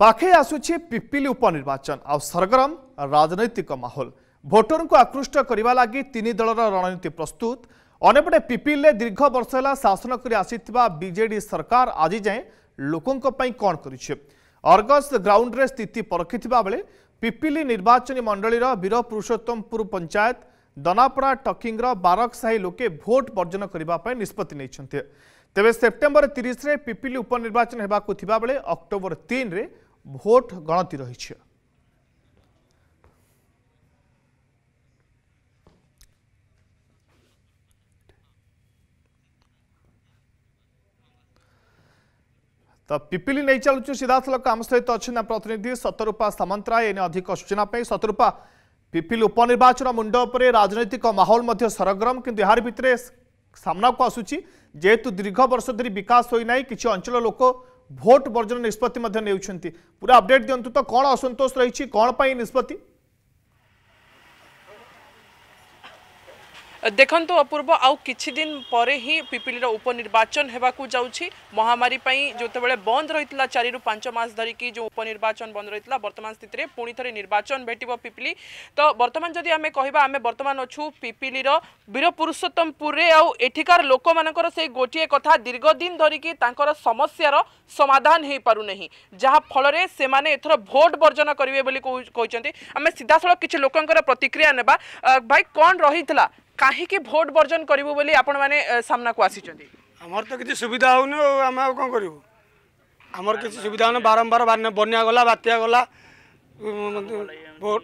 पखे आसुची पिपिली उपनिर्वाचन आ सरगरम राजनैतिक माहौल भोटर को आकृष्ट करने लगी तीन दल रणनीति प्रस्तुत अनेपटे पिपिले दीर्घ वर्ष है शासन करजेडी सरकार आज जाए लोकों पर कौन करगस ग्राउंड स्थित परखि बेले पिपिली निर्वाचन मंडल वीर पुरुषोत्तमपुर पंचायत दनापड़ा टकिंग बारक साही लोके भोट बर्जन करने निष्पत्ति तेज सेप्टेम्बर तीस पिपिली उपनिर्वाचन होगा अक्टोबर तीन भोट गणति रही तो पिपिली नहीं चलु सीधा सल आम सहित अच्छा प्रतिनिधि सतरूपा सामंतराय इन अधिक सूचना सतरूपा पिपिल उपनिर्वाचन मुंड पर राजनैतिक माहौल सरगरम कि यार भितर सामना को आसूँ जेहेतु दीर्घ बर्ष धरी विकास होना कि अंचल लोक ভোট বর্জন নিষ্পতি নেউছেন পুরা আপডেট দিও তো কোণ অসন্তোষ রয়েছে কোণ পাই নিষ্পতি ଦେଖନ୍ତୁ ଅପୂର୍ବ ଆଉ କିଛି ଦିନ ପରେ ହିଁ ପିପିଲିର ଉପନିର୍ବାଚନ ହେବାକୁ ଯାଉଛି ମହାମାରୀ ପାଇଁ ଯେତେବେଳେ ବନ୍ଦ ରହିଥିଲା ଚାରିରୁ ପାଞ୍ଚ ମାସ ଧରିକି ଯେଉଁ ଉପନିର୍ବାଚନ ବନ୍ଦ ରହିଥିଲା ବର୍ତ୍ତମାନ ସ୍ଥିତିରେ ପୁଣି ଥରେ ନିର୍ବାଚନ ଭେଟିବ ପିପିଲି ତ ବର୍ତ୍ତମାନ ଯଦି ଆମେ କହିବା ଆମେ ବର୍ତ୍ତମାନ ଅଛୁ ପିପିଲିର ବୀର ପୁରୁଷୋତ୍ତମପୁରରେ ଆଉ ଏଠିକାର ଲୋକମାନଙ୍କର ସେଇ ଗୋଟିଏ କଥା ଦୀର୍ଘ ଦିନ ଧରିକି ତାଙ୍କର ସମସ୍ୟାର ସମାଧାନ ହୋଇପାରୁନାହିଁ ଯାହାଫଳରେ ସେମାନେ ଏଥର ଭୋଟ ବର୍ଜନ କରିବେ ବୋଲି କହିଛନ୍ତି ଆମେ ସିଧାସଳଖ କିଛି ଲୋକଙ୍କର ପ୍ରତିକ୍ରିୟା ନେବା ଭାଇ କ'ଣ ରହିଥିଲା କାହିଁକି ଭୋଟ ବର୍ଜନ କରିବୁ ବୋଲି ଆପଣମାନେ ସାମ୍ନାକୁ ଆସିଛନ୍ତି ଆମର ତ କିଛି ସୁବିଧା ହେଉନି ଆଉ ଆମେ ଆଉ କ'ଣ କରିବୁ ଆମର କିଛି ସୁବିଧା ହେଉନି ବାରମ୍ବାର ବନ୍ୟା ଗଲା ବାତ୍ୟା ଗଲା ଭୋଟ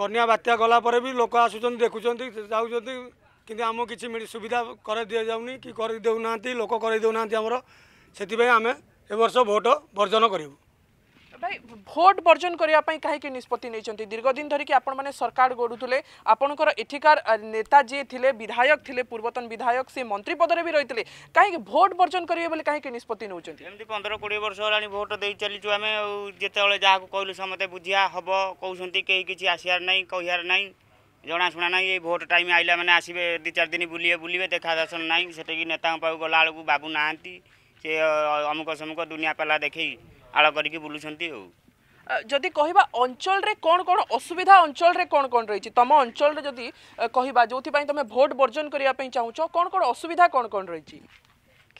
ବନ୍ୟା ବାତ୍ୟା ଗଲା ପରେ ବି ଲୋକ ଆସୁଛନ୍ତି ଦେଖୁଛନ୍ତି ଯାଉଛନ୍ତି କିନ୍ତୁ ଆମକୁ କିଛି ସୁବିଧା କରାଇ ଦିଆଯାଉନି କି କରାଇ ଦେଉନାହାନ୍ତି ଲୋକ କରାଇ ଦେଉନାହାନ୍ତି ଆମର ସେଥିପାଇଁ ଆମେ ଏବର୍ଷ ଭୋଟ ବର୍ଜନ କରିବୁ ଭାଇ ଭୋଟ ବର୍ଜନ କରିବା ପାଇଁ କାହିଁକି ନିଷ୍ପତ୍ତି ନେଇଛନ୍ତି ଦୀର୍ଘଦିନ ଧରିକି ଆପଣମାନେ ସରକାର ଗଢ଼ୁଥିଲେ ଆପଣଙ୍କର ଏଠିକାର ନେତା ଯିଏ ଥିଲେ ବିଧାୟକ ଥିଲେ ପୂର୍ବତନ ବିଧାୟକ ସେ ମନ୍ତ୍ରୀ ପଦରେ ବି ରହିଥିଲେ କାହିଁକି ଭୋଟ ବର୍ଜନ କରିବେ ବୋଲି କାହିଁକି ନିଷ୍ପତ୍ତି ନେଉଛନ୍ତି ଏମିତି ପନ୍ଦର କୋଡ଼ିଏ ବର୍ଷ ହେଲାଣି ଭୋଟ ଦେଇ ଚାଲିଛୁ ଆମେ ଆଉ ଯେତେବେଳେ ଯାହାକୁ କହିଲୁ ସମସ୍ତେ ବୁଝିଆ ହେବ କହୁଛନ୍ତି କେହି କିଛି ଆସିବାର ନାହିଁ କହିବାର ନାହିଁ ଜଣାଶୁଣା ନାହିଁ ଏଇ ଭୋଟ ଟାଇମ୍ ଆଇଲା ମାନେ ଆସିବେ ଦୁଇ ଚାରି ଦିନ ବୁଲିବେ ବୁଲିବେ ଦେଖା ଦର୍ଶନ ନାହିଁ ସେଠିକି ନେତାଙ୍କ ପାଖକୁ ଗଲାବେଳକୁ ବାବୁ ନାହାନ୍ତି ସେ ଅମୁକ ସମୁକ ଦୁନିଆ ପାଲା ଦେଖେଇ ଆଳ କରିକି ବୁଲୁଛନ୍ତି ଆଉ ଯଦି କହିବା ଅଞ୍ଚଳରେ କ'ଣ କ'ଣ ଅସୁବିଧା ଅଞ୍ଚଳରେ କ'ଣ କ'ଣ ରହିଛି ତମ ଅଞ୍ଚଳରେ ଯଦି କହିବା ଯେଉଁଥିପାଇଁ ତମେ ଭୋଟ ବର୍ଜନ କରିବା ପାଇଁ ଚାହୁଁଛ କ'ଣ କ'ଣ ଅସୁବିଧା କ'ଣ କ'ଣ ରହିଛି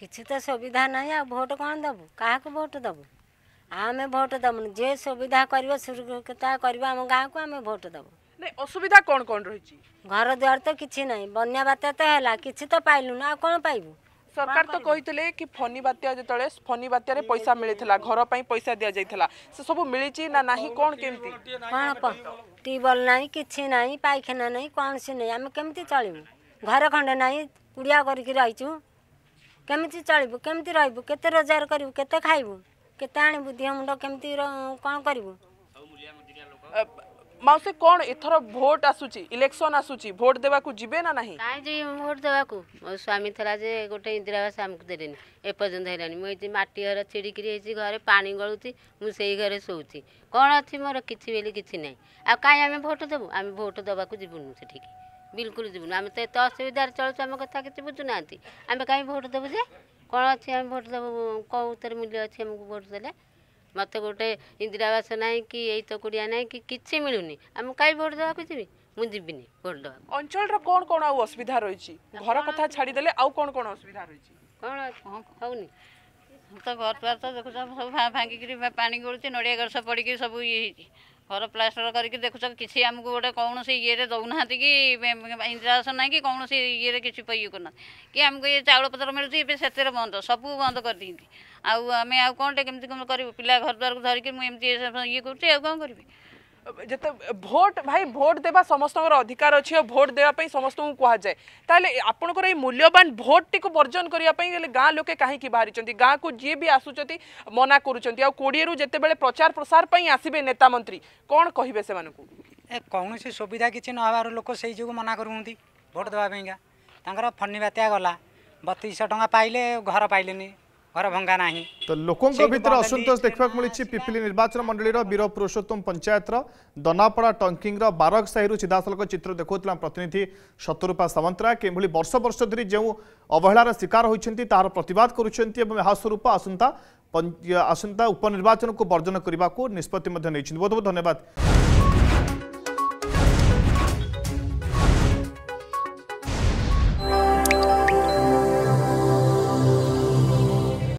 କିଛି ତ ସୁବିଧା ନାହିଁ ଆଉ ଭୋଟ କ'ଣ ଦେବୁ କାହାକୁ ଭୋଟ ଦେବୁ ଆମେ ଭୋଟ ଦେବୁନି ଯେ ସୁବିଧା କରିବ ସୁରକ୍ଷତା କରିବ ଆମ ଗାଁକୁ ଆମେ ଭୋଟ ଦେବୁ ନାଇଁ ଅସୁବିଧା କ'ଣ କ'ଣ ରହିଛି ଘର ଦ୍ୱାର ତ କିଛି ନାହିଁ ବନ୍ୟା ବାତ୍ୟା ତ ହେଲା କିଛି ତ ପାଇଲୁନି ଆଉ କ'ଣ ପାଇବୁ সরকার তো কইলে কি ফনি বাত্যা যেতবে ফনি বাত্যার পয়সা মিলিলা ঘর পাই পয়সা দিয়া যাই সে সব মিলিছি না না কোন কেমতি কোন টিউবওয়েল নাই কিছু নাই পায়খানা নাই কোনসি নাই আমি কেমতি চলিমু ঘর খণ্ডে নাই কুড়িয়া করিকি রইছু কেমতি চলিবু কেমতি রইবু কেতে রোজগার করিবু কেতে খাইবু কেতে আনিবু দেহ মুন্ড কেমতি কোন করিবু মাউসী কোণ এথর ভোট আসুচি ইলেকশন আসুচি ভোট দেবাকু জিবে না নাহি কাই যে ভোট দেবাকু মো স্বামী থলা যে গোটে ইন্দিরা আবাস আমাকে দেলেনি এপর্যন্ত হেলানি মু এই মাটি ঘর চিড়িকিরি হয়েছি ঘরে পানি গলুছি মু সেই ঘরে শোউছি কোণ অছি মোর কিছু বেলি কিছু নাই আর কাই আমি ভোট দেবু আমি ভোট দেবাকু জিবুনু সেঠিকি ବିଲକୁଲ ଯିବୁନି ଆମେ ତ ଏତେ ଅସୁବିଧାରେ ଚଳୁଛୁ ଆମ କଥା କିଛି ବୁଝୁନାହାନ୍ତି ଆମେ କାହିଁ ଭୋଟ୍ ଦେବୁ ଯେ କ'ଣ ଅଛି ଆମେ ଭୋଟ୍ ଦେବୁ କେଉଁ ଉତ୍ତରେ ମୂଲ୍ୟ ଅଛି ଆମକୁ ଭୋଟ୍ ଦେଲେ ମୋତେ ଗୋଟେ ଇନ୍ଦିରାବାସ ନାହିଁ କି ଏଇ ତ କୁଡ଼ିଆ ନାହିଁ କି କିଛି ମିଳୁନି ଆମେ କାହିଁ ଭୋଟ୍ ଦେବାକୁ ଯିବି ମୁଁ ଯିବିନି ଭୋଟ୍ ଦେବା ଅଞ୍ଚଳର କ'ଣ କ'ଣ ଆଉ ଅସୁବିଧା ରହିଛି ଘର କଥା ଛାଡ଼ିଦେଲେ ଆଉ କ'ଣ କ'ଣ ଅସୁବିଧା ରହିଛି କ'ଣ ହଉନି ତ ଘର ଦ୍ୱାର ତ ଦେଖୁଛ ସବୁ ଭାଙ୍ଗିକିରି ପାଣି ଗଳୁଛି ନଡ଼ିଆ ଗଛ ପଡ଼ିକି ସବୁ ଇଏ ହେଇଛି ଘର ପ୍ଲାଷ୍ଟର କରିକି ଦେଖୁଛ କିଛି ଆମକୁ ଗୋଟେ କୌଣସି ଇଏରେ ଦେଉନାହାନ୍ତି କି ଇନ୍ଦିରା ଆବାସ ନାହିଁ କି କୌଣସି ଇଏରେ କିଛି ଇଏ କରୁନାହାନ୍ତି କି ଆମକୁ ଇଏ ଚାଉଳ ପତ୍ର ମିଳୁଛି ଏବେ ସେଥିରେ ବନ୍ଦ ସବୁ ବନ୍ଦ କରିଦେଇଛନ୍ତି ଆଉ ଆମେ ଆଉ କ'ଣଟେ କେମିତି କ'ଣ କରିବୁ ପିଲା ଘର ଦ୍ୱାରକୁ ଧରିକି ମୁଁ ଏମିତି ଇଏ କରୁଛି ଆଉ କ'ଣ କରିବି যেতে ভোট ভাই ভোট দেবা সমস্তর অধিকার অছি ভোট দেওয়া সমস্ত কুহযায়ে তাহলে আপনার এই মূল্যবান ভোটটিকে বর্জন করা গাঁ লোকে কী বাহারি গাঁকু যা বি আসুচার মনা করছেন আোড়ি যেতবে প্রচার প্রসার আসবে নেতা মন্ত্রী কণ কহবে সে কৌশি সুবিধা কিছু নহার লোক সেই যোগ মনা করতে ভোট দেওয়া তাঁর ফনি বাত্যা গলা বতিশশহ টাকা পাইলে ঘর পাইলেনি तो लोकों भितर असंतोष देखा मिली पिपिली निर्वाचन मंडल वीर पुरुषोत्तम पंचायतर दनापड़ा टंकी बारक साहि सीधासल चित्र देखा प्रतिनिधि शत्रुपा सामंतराय किभली वर्ष वर्ष धरी जो अवहेलार शिकार होती तार प्रतवाद करूप आसंता आसंता उपनिर्वाचन को बर्जन करने को निष्पत्ति बहुत बहुत धन्यवाद